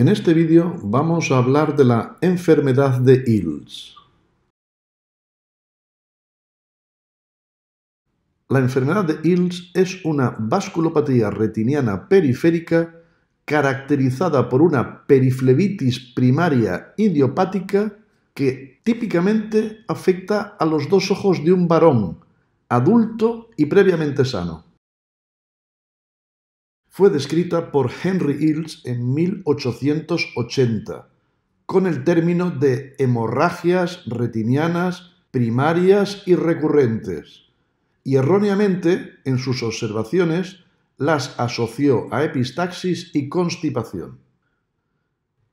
En este vídeo vamos a hablar de la enfermedad de Hills. La enfermedad de Hills es una vasculopatía retiniana periférica caracterizada por una periflebitis primaria idiopática que típicamente afecta a los dos ojos de un varón, adulto y previamente sano fue descrita por Henry Hills en 1880 con el término de hemorragias retinianas primarias y recurrentes, y erróneamente, en sus observaciones, las asoció a epistaxis y constipación.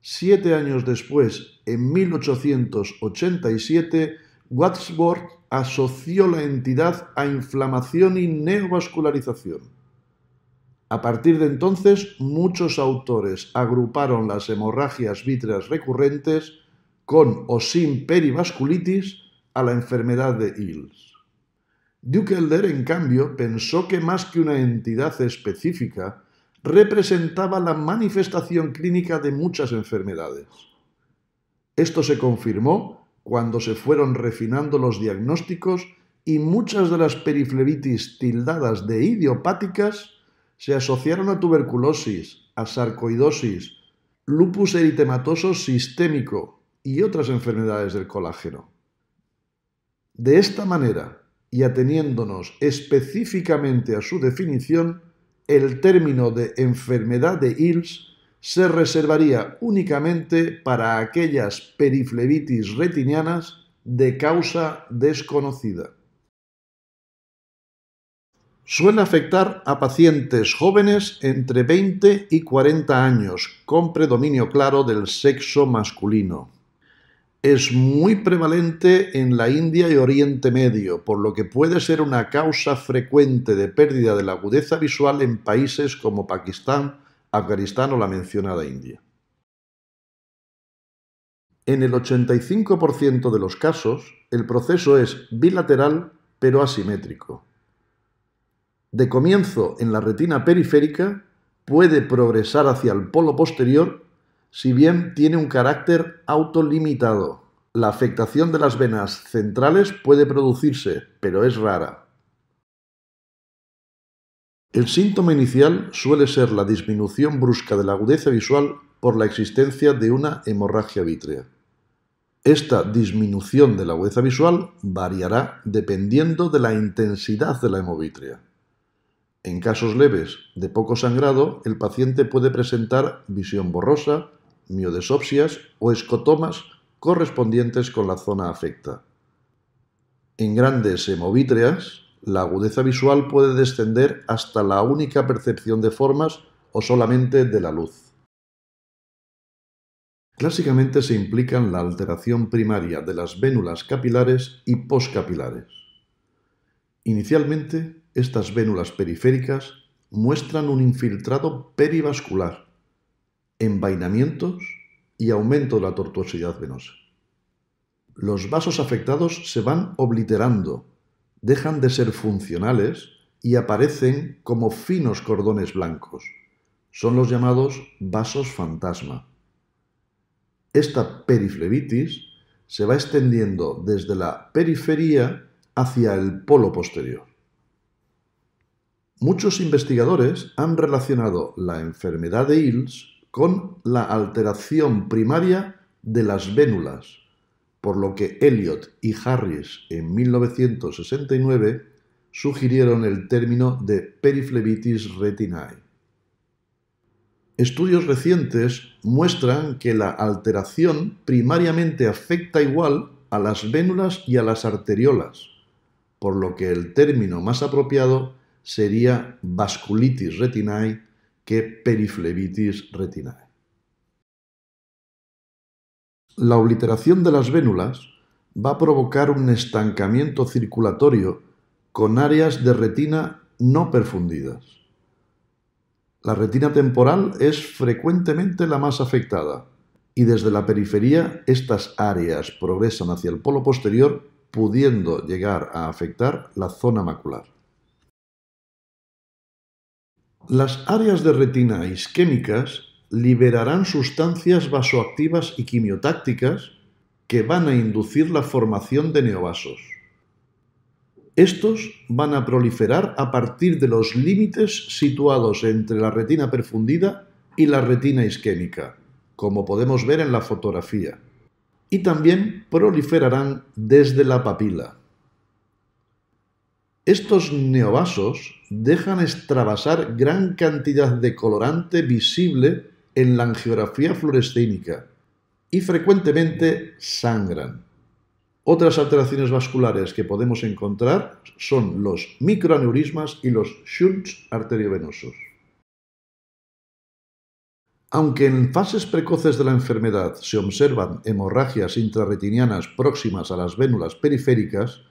Siete años después, en 1887, Wadsworth asoció la entidad a inflamación y neovascularización. A partir de entonces, muchos autores agruparon las hemorragias vítreas recurrentes con o sin perivasculitis a la enfermedad de Hills. Dukelder, en cambio, pensó que más que una entidad específica, representaba la manifestación clínica de muchas enfermedades. Esto se confirmó cuando se fueron refinando los diagnósticos y muchas de las periflevitis tildadas de idiopáticas se asociaron a tuberculosis, a sarcoidosis, lupus eritematoso sistémico y otras enfermedades del colágeno. De esta manera, y ateniéndonos específicamente a su definición, el término de enfermedad de Hills se reservaría únicamente para aquellas periflevitis retinianas de causa desconocida. Suele afectar a pacientes jóvenes entre 20 y 40 años, con predominio claro del sexo masculino. Es muy prevalente en la India y Oriente Medio, por lo que puede ser una causa frecuente de pérdida de la agudeza visual en países como Pakistán, Afganistán o la mencionada India. En el 85% de los casos, el proceso es bilateral pero asimétrico de comienzo en la retina periférica puede progresar hacia el polo posterior si bien tiene un carácter autolimitado. La afectación de las venas centrales puede producirse, pero es rara. El síntoma inicial suele ser la disminución brusca de la agudeza visual por la existencia de una hemorragia vítrea. Esta disminución de la agudeza visual variará dependiendo de la intensidad de la hemovítrea. En casos leves de poco sangrado, el paciente puede presentar visión borrosa, miodesopsias o escotomas correspondientes con la zona afecta. En grandes hemovítreas, la agudeza visual puede descender hasta la única percepción de formas o solamente de la luz. Clásicamente se implican la alteración primaria de las vénulas capilares y poscapilares. Inicialmente, estas vénulas periféricas muestran un infiltrado perivascular, envainamientos y aumento de la tortuosidad venosa. Los vasos afectados se van obliterando, dejan de ser funcionales y aparecen como finos cordones blancos. Son los llamados vasos fantasma. Esta periflebitis se va extendiendo desde la periferia hacia el polo posterior. Muchos investigadores han relacionado la enfermedad de Hills con la alteración primaria de las vénulas, por lo que Elliot y Harris en 1969 sugirieron el término de periflebitis retinae. Estudios recientes muestran que la alteración primariamente afecta igual a las vénulas y a las arteriolas, por lo que el término más apropiado sería vasculitis retinae que periflebitis retinae. La obliteración de las vénulas va a provocar un estancamiento circulatorio con áreas de retina no perfundidas. La retina temporal es frecuentemente la más afectada y desde la periferia estas áreas progresan hacia el polo posterior pudiendo llegar a afectar la zona macular. Las áreas de retina isquémicas liberarán sustancias vasoactivas y quimiotácticas que van a inducir la formación de neovasos. Estos van a proliferar a partir de los límites situados entre la retina perfundida y la retina isquémica, como podemos ver en la fotografía, y también proliferarán desde la papila. Estos neovasos dejan extravasar gran cantidad de colorante visible en la angiografía fluorescénica y frecuentemente sangran. Otras alteraciones vasculares que podemos encontrar son los microaneurismas y los shunts arteriovenosos. Aunque en fases precoces de la enfermedad se observan hemorragias intrarretinianas próximas a las vénulas periféricas,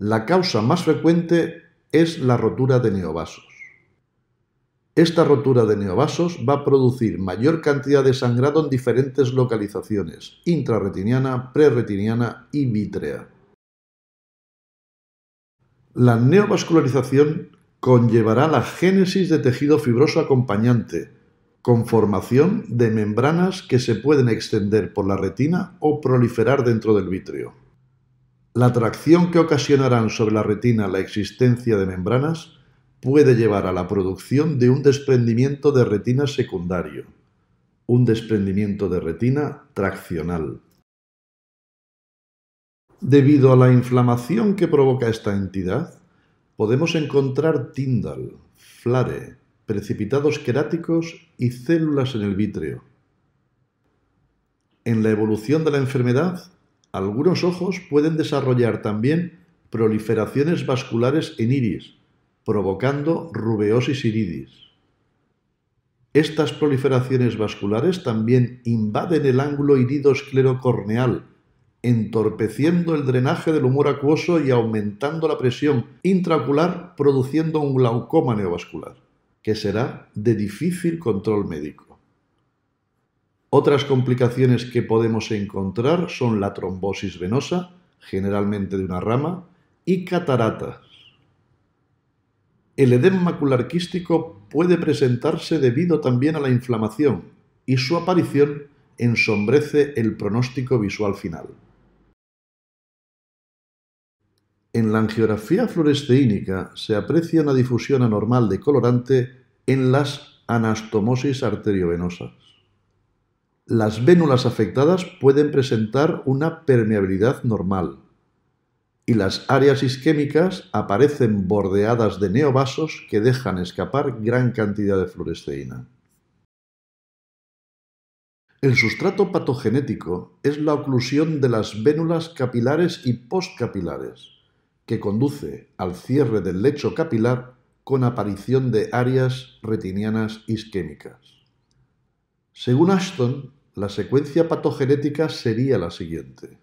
la causa más frecuente es la rotura de neovasos. Esta rotura de neovasos va a producir mayor cantidad de sangrado en diferentes localizaciones, intrarretiniana, preretiniana y vítrea. La neovascularización conllevará la génesis de tejido fibroso acompañante, con formación de membranas que se pueden extender por la retina o proliferar dentro del vítreo. La tracción que ocasionarán sobre la retina la existencia de membranas puede llevar a la producción de un desprendimiento de retina secundario, un desprendimiento de retina traccional. Debido a la inflamación que provoca esta entidad, podemos encontrar tíndal, flare, precipitados queráticos y células en el vítreo. En la evolución de la enfermedad, algunos ojos pueden desarrollar también proliferaciones vasculares en iris, provocando rubeosis iridis. Estas proliferaciones vasculares también invaden el ángulo irido esclerocorneal, entorpeciendo el drenaje del humor acuoso y aumentando la presión intraocular, produciendo un glaucoma neovascular, que será de difícil control médico. Otras complicaciones que podemos encontrar son la trombosis venosa, generalmente de una rama, y cataratas. El edema macular quístico puede presentarse debido también a la inflamación y su aparición ensombrece el pronóstico visual final. En la angiografía fluoresceínica se aprecia una difusión anormal de colorante en las anastomosis arteriovenosas las vénulas afectadas pueden presentar una permeabilidad normal y las áreas isquémicas aparecen bordeadas de neovasos que dejan escapar gran cantidad de fluoresceína. El sustrato patogenético es la oclusión de las vénulas capilares y postcapilares, que conduce al cierre del lecho capilar con aparición de áreas retinianas isquémicas. Según Ashton, la secuencia patogenética sería la siguiente.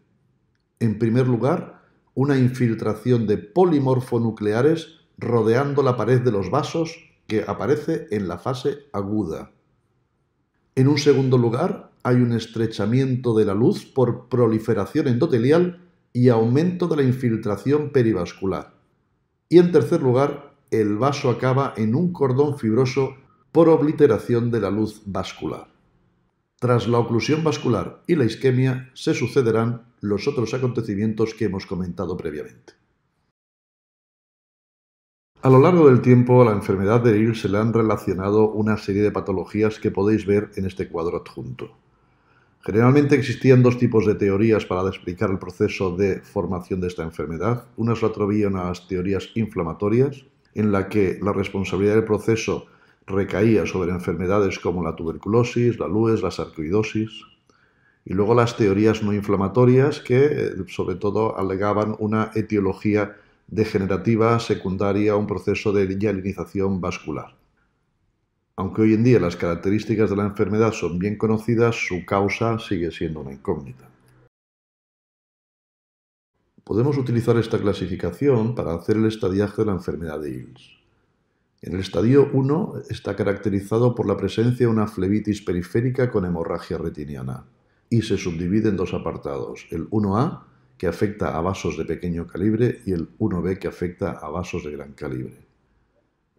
En primer lugar, una infiltración de polimorfonucleares rodeando la pared de los vasos que aparece en la fase aguda. En un segundo lugar, hay un estrechamiento de la luz por proliferación endotelial y aumento de la infiltración perivascular. Y en tercer lugar, el vaso acaba en un cordón fibroso por obliteración de la luz vascular. Tras la oclusión vascular y la isquemia se sucederán los otros acontecimientos que hemos comentado previamente. A lo largo del tiempo a la enfermedad de IL se le han relacionado una serie de patologías que podéis ver en este cuadro adjunto. Generalmente existían dos tipos de teorías para explicar el proceso de formación de esta enfermedad. Unas se atrovía a las teorías inflamatorias, en la que la responsabilidad del proceso recaía sobre enfermedades como la tuberculosis, la lúes, la sarcoidosis, y luego las teorías no inflamatorias que sobre todo alegaban una etiología degenerativa secundaria a un proceso de hialinización vascular. Aunque hoy en día las características de la enfermedad son bien conocidas, su causa sigue siendo una incógnita. Podemos utilizar esta clasificación para hacer el estadiaje de la enfermedad de Hills. En el estadio 1 está caracterizado por la presencia de una flebitis periférica con hemorragia retiniana y se subdivide en dos apartados, el 1A, que afecta a vasos de pequeño calibre, y el 1B, que afecta a vasos de gran calibre.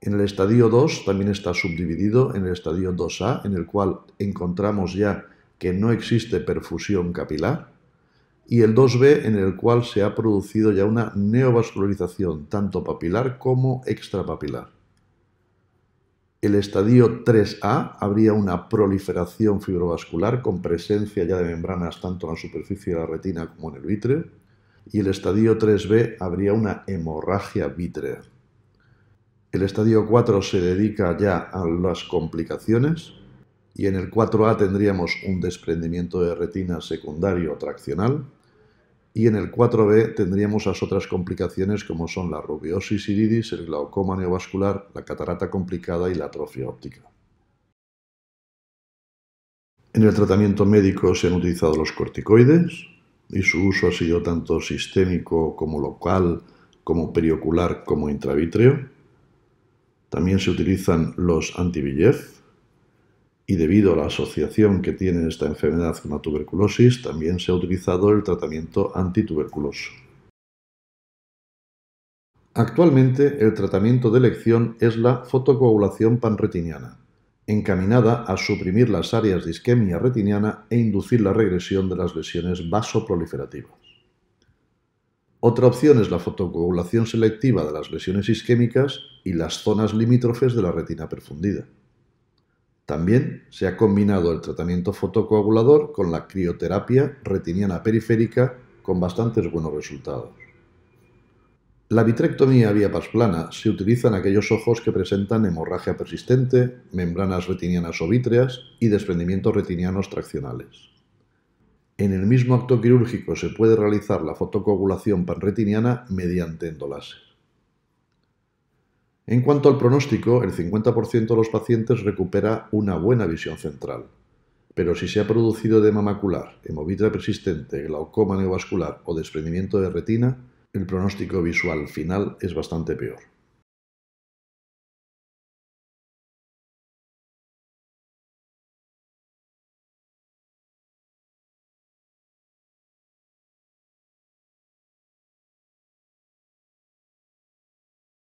En el estadio 2 también está subdividido en el estadio 2A, en el cual encontramos ya que no existe perfusión capilar, y el 2B, en el cual se ha producido ya una neovascularización tanto papilar como extrapapilar el estadio 3A habría una proliferación fibrovascular con presencia ya de membranas tanto en la superficie de la retina como en el vitre. Y el estadio 3B habría una hemorragia vitrea. El estadio 4 se dedica ya a las complicaciones y en el 4A tendríamos un desprendimiento de retina secundario traccional y en el 4B tendríamos las otras complicaciones como son la rubiosis iridis, el glaucoma neovascular, la catarata complicada y la atrofia óptica. En el tratamiento médico se han utilizado los corticoides y su uso ha sido tanto sistémico como local, como periocular, como intravitreo. También se utilizan los anti y debido a la asociación que tiene esta enfermedad con la tuberculosis, también se ha utilizado el tratamiento antituberculoso. Actualmente el tratamiento de elección es la fotocoagulación panretiniana, encaminada a suprimir las áreas de isquemia retiniana e inducir la regresión de las lesiones vasoproliferativas. Otra opción es la fotocoagulación selectiva de las lesiones isquémicas y las zonas limítrofes de la retina perfundida. También se ha combinado el tratamiento fotocoagulador con la crioterapia retiniana periférica con bastantes buenos resultados. La vitrectomía vía pasplana se utiliza en aquellos ojos que presentan hemorragia persistente, membranas retinianas o vítreas y desprendimientos retinianos traccionales. En el mismo acto quirúrgico se puede realizar la fotocoagulación panretiniana mediante endolase. En cuanto al pronóstico, el 50% de los pacientes recupera una buena visión central. Pero si se ha producido edema macular, hemovitra persistente, glaucoma neovascular o desprendimiento de retina, el pronóstico visual final es bastante peor.